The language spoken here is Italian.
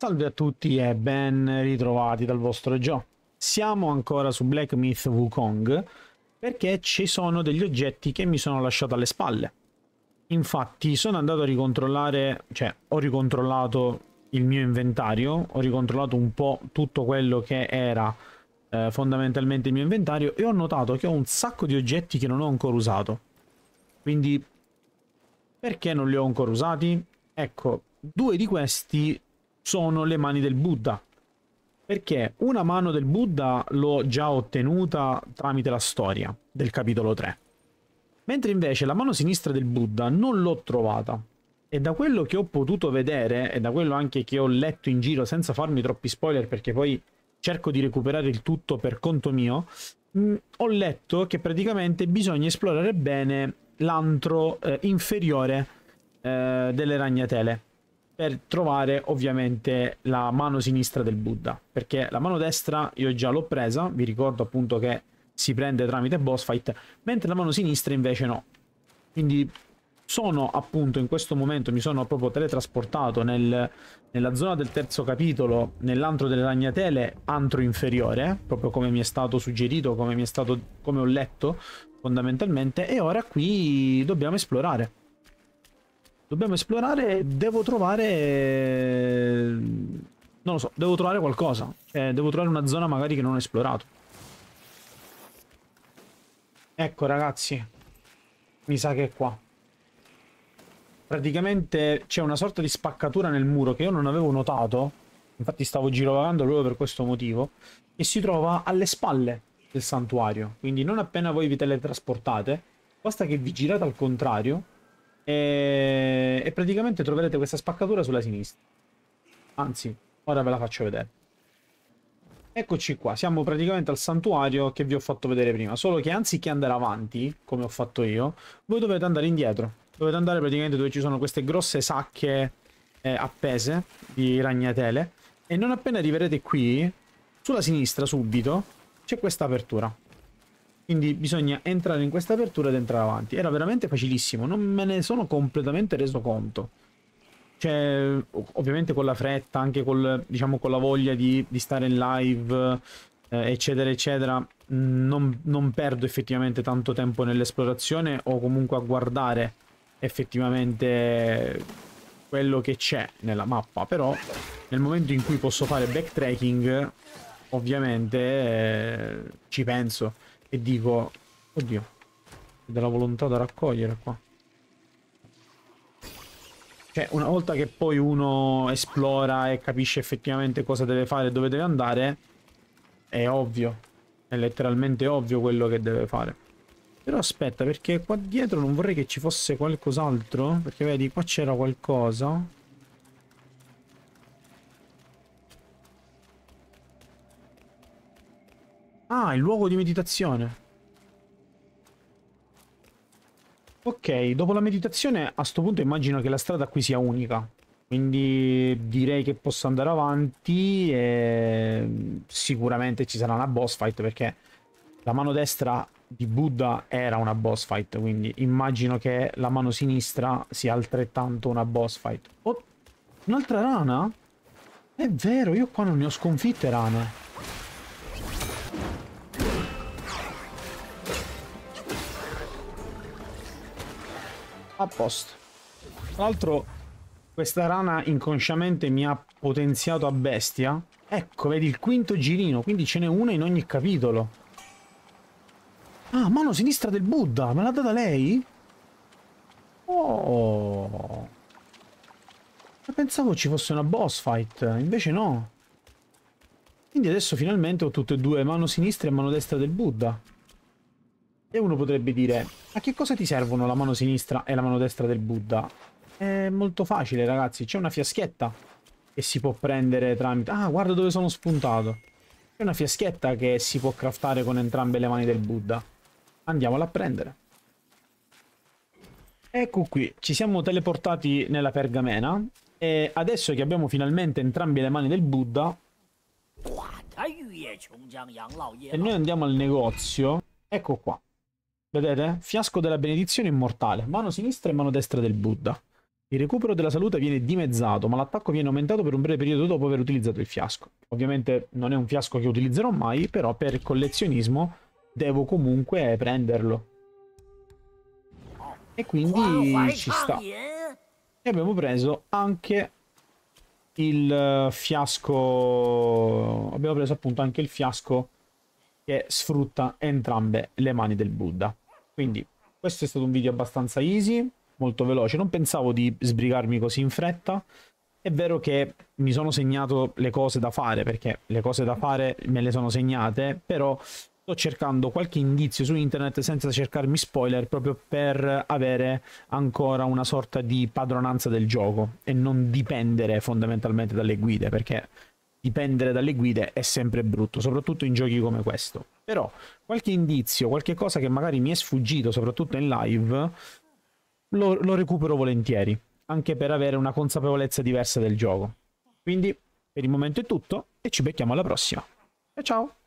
Salve a tutti e ben ritrovati dal vostro Gio. Siamo ancora su Black Myth Wukong perché ci sono degli oggetti che mi sono lasciato alle spalle. Infatti sono andato a ricontrollare, cioè ho ricontrollato il mio inventario, ho ricontrollato un po' tutto quello che era eh, fondamentalmente il mio inventario e ho notato che ho un sacco di oggetti che non ho ancora usato. Quindi perché non li ho ancora usati? Ecco, due di questi sono le mani del Buddha. Perché una mano del Buddha l'ho già ottenuta tramite la storia del capitolo 3. Mentre invece la mano sinistra del Buddha non l'ho trovata. E da quello che ho potuto vedere, e da quello anche che ho letto in giro senza farmi troppi spoiler, perché poi cerco di recuperare il tutto per conto mio, mh, mm, ho letto che praticamente bisogna esplorare bene l'antro eh, inferiore eh, delle ragnatele per trovare ovviamente la mano sinistra del Buddha, perché la mano destra io già l'ho presa, vi ricordo appunto che si prende tramite boss fight, mentre la mano sinistra invece no. Quindi sono appunto in questo momento, mi sono proprio teletrasportato nel, nella zona del terzo capitolo, nell'antro delle ragnatele, antro inferiore, proprio come mi è stato suggerito, come, mi è stato, come ho letto fondamentalmente, e ora qui dobbiamo esplorare. Dobbiamo esplorare, devo trovare... Non lo so, devo trovare qualcosa. Cioè, devo trovare una zona magari che non ho esplorato. Ecco ragazzi, mi sa che è qua. Praticamente c'è una sorta di spaccatura nel muro che io non avevo notato. Infatti stavo girovagando proprio per questo motivo. E si trova alle spalle del santuario. Quindi non appena voi vi teletrasportate, basta che vi girate al contrario e, e praticamente troverete questa spaccatura sulla sinistra. Anzi, ora ve la faccio vedere. Eccoci qua, siamo praticamente al santuario che vi ho fatto vedere prima, solo che anziché andare avanti, come ho fatto io, voi dovete andare indietro. Dovete andare praticamente dove ci sono queste grosse sacche eh, appese di ragnatele e non appena arriverete qui, sulla sinistra subito, c'è questa apertura. Quindi bisogna entrare in questa apertura ed entrare avanti. Era veramente facilissimo, non me ne sono completamente reso conto. Cioè, ovviamente con la fretta, anche col, diciamo, con la voglia di, di stare in live, eh, eccetera, eccetera, non, non perdo effettivamente tanto tempo nell'esplorazione o comunque a guardare effettivamente quello che c'è nella mappa. Però nel momento in cui posso fare backtracking, ovviamente eh, ci penso. E dico... Oddio. della volontà da raccogliere qua. Cioè, una volta che poi uno esplora e capisce effettivamente cosa deve fare e dove deve andare, è ovvio. È letteralmente ovvio quello che deve fare. Però aspetta, perché qua dietro non vorrei che ci fosse qualcos'altro. Perché vedi, qua c'era qualcosa. Ah, il luogo di meditazione. Ok, dopo la meditazione a sto punto immagino che la strada qui sia unica. Quindi direi che posso andare avanti e sicuramente ci sarà una boss fight perché la mano destra di Buddha era una boss fight, quindi immagino che la mano sinistra sia altrettanto una boss fight. Oh, un'altra rana? È vero, io qua non ne ho sconfitte rane. A posto. Tra l'altro, questa rana inconsciamente mi ha potenziato a bestia. Ecco, vedi il quinto girino, quindi ce n'è una in ogni capitolo. Ah, mano sinistra del Buddha, me l'ha data lei? Oh... Ma pensavo ci fosse una boss fight, invece no. Quindi adesso finalmente ho tutte e due, mano sinistra e mano destra del Buddha. E uno potrebbe dire, a che cosa ti servono la mano sinistra e la mano destra del Buddha? È molto facile ragazzi, c'è una fiaschetta che si può prendere tramite... Ah, guarda dove sono spuntato. C'è una fiaschetta che si può craftare con entrambe le mani del Buddha. Andiamola a prendere. Ecco qui, ci siamo teleportati nella pergamena e adesso che abbiamo finalmente entrambe le mani del Buddha e noi andiamo al negozio, ecco qua. Vedete? Fiasco della benedizione immortale. Mano sinistra e mano destra del Buddha. Il recupero della salute viene dimezzato, ma l'attacco viene aumentato per un breve periodo dopo aver utilizzato il fiasco. Ovviamente non è un fiasco che utilizzerò mai, però per collezionismo devo comunque prenderlo. E quindi ci sta. E abbiamo preso anche il fiasco... Abbiamo preso appunto anche il fiasco che sfrutta entrambe le mani del Buddha. Quindi questo è stato un video abbastanza easy, molto veloce, non pensavo di sbrigarmi così in fretta. È vero che mi sono segnato le cose da fare, perché le cose da fare me le sono segnate, però sto cercando qualche indizio su internet senza cercarmi spoiler, proprio per avere ancora una sorta di padronanza del gioco e non dipendere fondamentalmente dalle guide, perché dipendere dalle guide è sempre brutto, soprattutto in giochi come questo. Però qualche indizio, qualche cosa che magari mi è sfuggito, soprattutto in live, lo, lo recupero volentieri, anche per avere una consapevolezza diversa del gioco. Quindi per il momento è tutto e ci becchiamo alla prossima. E ciao!